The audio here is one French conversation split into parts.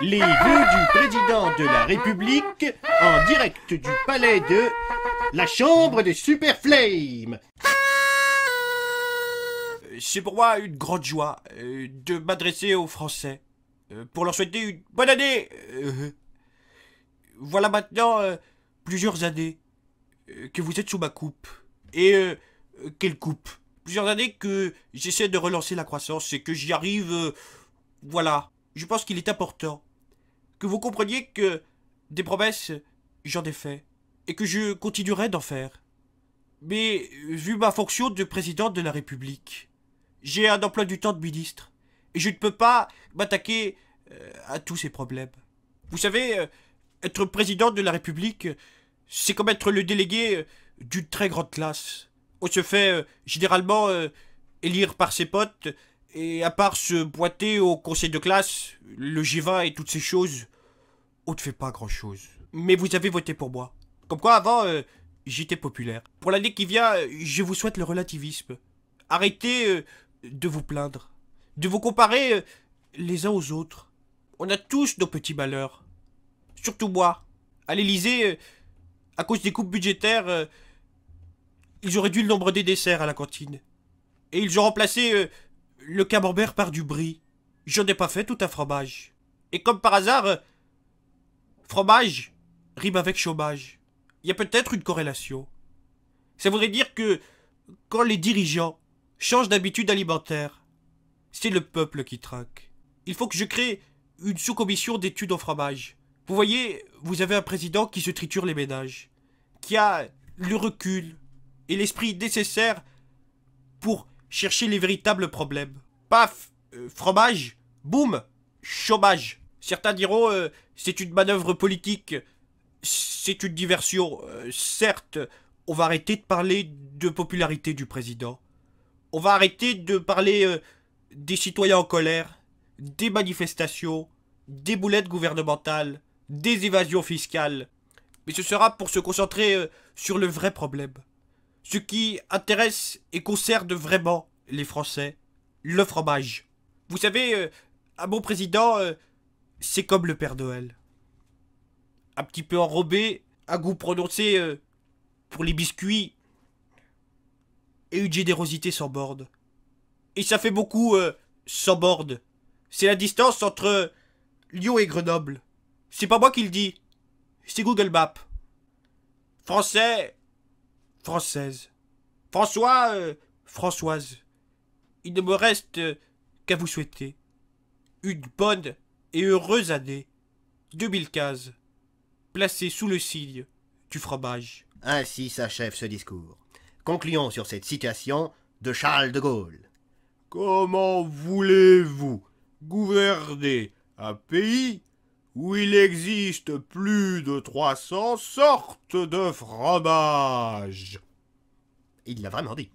Les vœux du président de la République en direct du palais de la chambre des Super Flames. C'est euh, pour moi une grande joie euh, de m'adresser aux Français euh, pour leur souhaiter une bonne année. Voilà maintenant plusieurs années que vous êtes sous ma coupe. Et quelle coupe plusieurs années que j'essaie de relancer la croissance et que j'y arrive. Euh, voilà. Je pense qu'il est important que vous compreniez que des promesses, j'en ai fait et que je continuerai d'en faire. Mais vu ma fonction de président de la République, j'ai un emploi du temps de ministre et je ne peux pas m'attaquer euh, à tous ces problèmes. Vous savez, euh, être président de la République, c'est comme être le délégué d'une très grande classe on se fait euh, généralement euh, élire par ses potes, et à part se boiter au conseil de classe, le G20 et toutes ces choses, on ne fait pas grand-chose. Mais vous avez voté pour moi. Comme quoi, avant, euh, j'étais populaire. Pour l'année qui vient, je vous souhaite le relativisme. Arrêtez de vous plaindre, de vous comparer les uns aux autres. On a tous nos petits malheurs. Surtout moi. À l'Elysée, à cause des coupes budgétaires, ils ont réduit le nombre des desserts à la cantine. Et ils ont remplacé euh, le camembert par du brie. J'en ai pas fait tout un fromage. Et comme par hasard, euh, fromage rime avec chômage. Il y a peut-être une corrélation. Ça voudrait dire que quand les dirigeants changent d'habitude alimentaire, c'est le peuple qui traque. Il faut que je crée une sous-commission d'études en fromage. Vous voyez, vous avez un président qui se triture les ménages, qui a le recul, et l'esprit nécessaire pour chercher les véritables problèmes. Paf euh, Fromage Boum Chômage Certains diront euh, c'est une manœuvre politique, c'est une diversion. Euh, certes, on va arrêter de parler de popularité du président. On va arrêter de parler des citoyens en colère, des manifestations, des boulettes gouvernementales, des évasions fiscales. Mais ce sera pour se concentrer sur le vrai problème. Ce qui intéresse et concerne vraiment les Français, le fromage. Vous savez, un euh, bon président, euh, c'est comme le Père Noël. Un petit peu enrobé, un goût prononcé euh, pour les biscuits et une générosité sans borde Et ça fait beaucoup sans borde C'est la distance entre Lyon et Grenoble. C'est pas moi qui le dis, c'est Google Maps. Français, française. François, euh, Françoise, il ne me reste euh, qu'à vous souhaiter une bonne et heureuse année 2015, placée sous le signe du fromage. Ainsi s'achève ce discours. Concluons sur cette citation de Charles de Gaulle. Comment voulez-vous gouverner un pays où il existe plus de 300 sortes de fromages. Il l'a vraiment dit.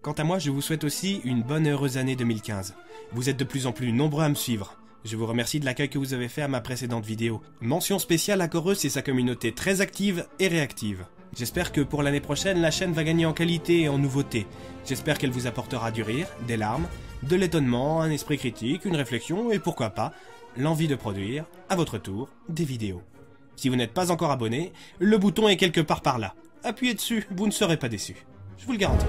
Quant à moi, je vous souhaite aussi une bonne heureuse année 2015. Vous êtes de plus en plus nombreux à me suivre. Je vous remercie de l'accueil que vous avez fait à ma précédente vidéo. Mention spéciale à Coreus et sa communauté très active et réactive. J'espère que pour l'année prochaine, la chaîne va gagner en qualité et en nouveauté. J'espère qu'elle vous apportera du rire, des larmes, de l'étonnement, un esprit critique, une réflexion et pourquoi pas, l'envie de produire, à votre tour, des vidéos. Si vous n'êtes pas encore abonné, le bouton est quelque part par là. Appuyez dessus, vous ne serez pas déçu. Je vous le garantis.